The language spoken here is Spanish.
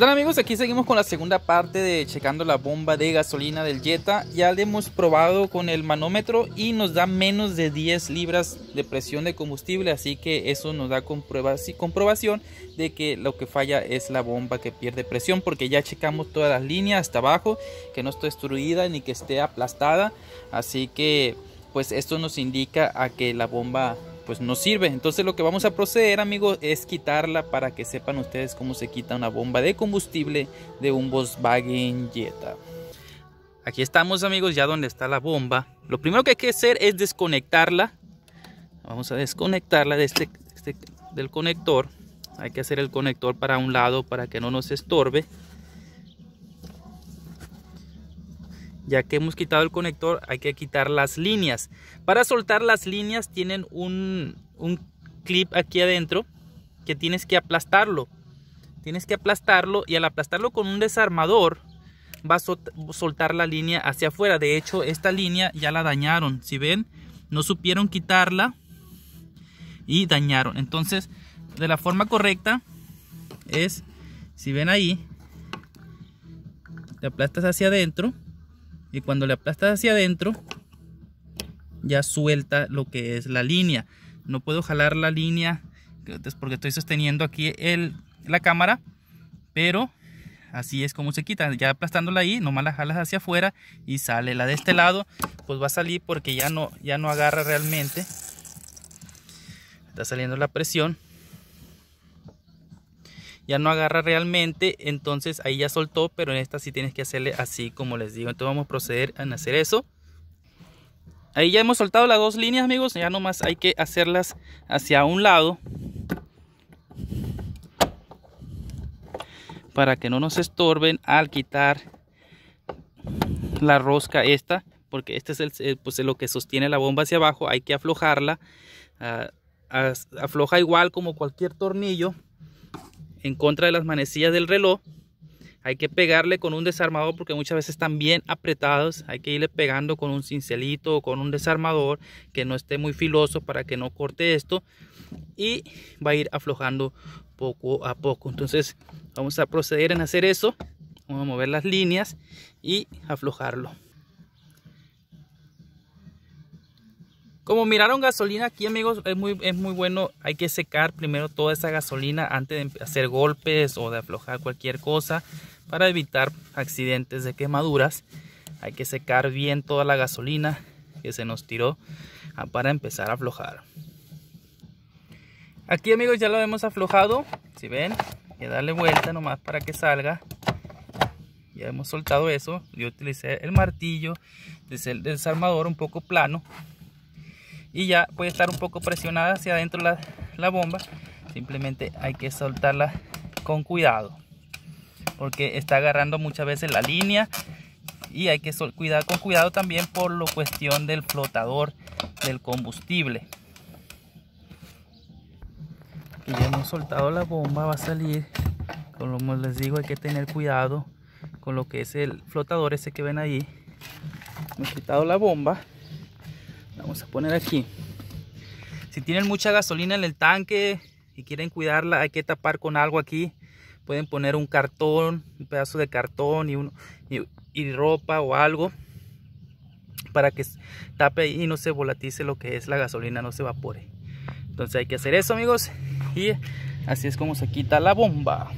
Hola amigos? Aquí seguimos con la segunda parte de checando la bomba de gasolina del Jetta. Ya la hemos probado con el manómetro y nos da menos de 10 libras de presión de combustible, así que eso nos da comprobación de que lo que falla es la bomba que pierde presión, porque ya checamos todas las líneas hasta abajo, que no esté destruida ni que esté aplastada, así que pues esto nos indica a que la bomba pues no sirve. Entonces lo que vamos a proceder, amigos, es quitarla para que sepan ustedes cómo se quita una bomba de combustible de un Volkswagen Jetta. Aquí estamos, amigos, ya donde está la bomba. Lo primero que hay que hacer es desconectarla. Vamos a desconectarla de este, este del conector. Hay que hacer el conector para un lado para que no nos estorbe. ya que hemos quitado el conector hay que quitar las líneas para soltar las líneas tienen un, un clip aquí adentro que tienes que aplastarlo tienes que aplastarlo y al aplastarlo con un desarmador va a soltar la línea hacia afuera de hecho esta línea ya la dañaron si ven no supieron quitarla y dañaron entonces de la forma correcta es si ven ahí te aplastas hacia adentro y cuando le aplastas hacia adentro, ya suelta lo que es la línea. No puedo jalar la línea porque estoy sosteniendo aquí la cámara, pero así es como se quita. Ya aplastándola ahí, nomás la jalas hacia afuera y sale. La de este lado, pues va a salir porque ya no, ya no agarra realmente. Está saliendo la presión ya no agarra realmente, entonces ahí ya soltó, pero en esta sí tienes que hacerle así como les digo. Entonces vamos a proceder a hacer eso. Ahí ya hemos soltado las dos líneas amigos, ya nomás hay que hacerlas hacia un lado. Para que no nos estorben al quitar la rosca esta. Porque este es, el, pues, lo que sostiene la bomba hacia abajo, hay que aflojarla. Ah, afloja igual como cualquier tornillo en contra de las manecillas del reloj. Hay que pegarle con un desarmador porque muchas veces están bien apretados. Hay que irle pegando con un cincelito o con un desarmador que no esté muy filoso para que no corte esto. Y va a ir aflojando poco a poco. Entonces vamos a proceder en hacer eso. Vamos a mover las líneas y aflojarlo. Como miraron gasolina aquí amigos, es muy, es muy bueno, hay que secar primero toda esa gasolina antes de hacer golpes o de aflojar cualquier cosa para evitar accidentes de quemaduras. Hay que secar bien toda la gasolina que se nos tiró ah, para empezar a aflojar. Aquí amigos ya lo hemos aflojado, si ven, hay que darle vuelta nomás para que salga. Ya hemos soltado eso, yo utilicé el martillo, el desarmador un poco plano y ya puede estar un poco presionada hacia adentro la, bomba simplemente hay que soltarla con cuidado porque está agarrando muchas veces la línea y hay que cuidar con cuidado también por la cuestión del flotador del combustible y ya hemos soltado la bomba va a salir como les digo hay que tener cuidado con lo que es el flotador ese que ven ahí hemos quitado la bomba vamos a poner aquí si tienen mucha gasolina en el tanque y quieren cuidarla hay que tapar con algo aquí pueden poner un cartón un pedazo de cartón y, y, ropa o algo para que tape y no se volatice lo que es la gasolina no se evapore entonces hay que hacer eso amigos y así es como se quita la bomba